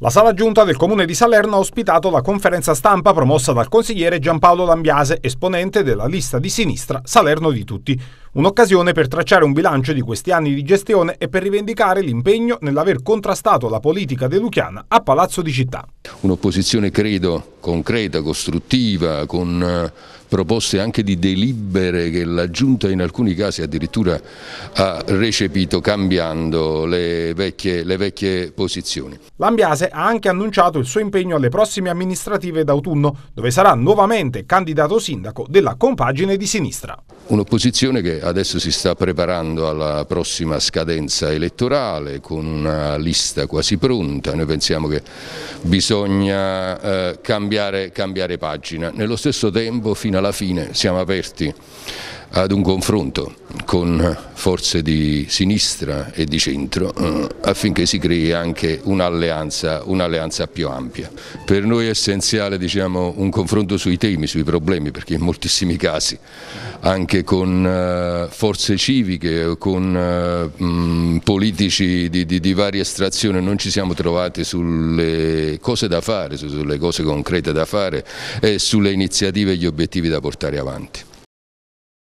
La sala giunta del comune di Salerno ha ospitato la conferenza stampa promossa dal consigliere Giampaolo Lambiase, esponente della lista di sinistra Salerno di Tutti. Un'occasione per tracciare un bilancio di questi anni di gestione e per rivendicare l'impegno nell'aver contrastato la politica de Luchiana a Palazzo di Città. Un'opposizione, credo, concreta, costruttiva, con eh, proposte anche di delibere che la Giunta in alcuni casi addirittura ha recepito cambiando le vecchie, le vecchie posizioni. L'Ambiase ha anche annunciato il suo impegno alle prossime amministrative d'autunno, dove sarà nuovamente candidato sindaco della compagine di sinistra. Un'opposizione che adesso si sta preparando alla prossima scadenza elettorale con una lista quasi pronta, noi pensiamo che bisogna eh, cambiare, cambiare pagina. Nello stesso tempo fino alla fine siamo aperti ad un confronto con eh, forze di sinistra e di centro eh, affinché si crei anche un'alleanza un più ampia. Per noi è essenziale diciamo, un confronto sui temi, sui problemi, perché in moltissimi casi anche con eh, forze civiche, con politici di, di, di varia estrazione non ci siamo trovati sulle cose da fare, sulle cose concrete da fare e sulle iniziative e gli obiettivi da portare avanti.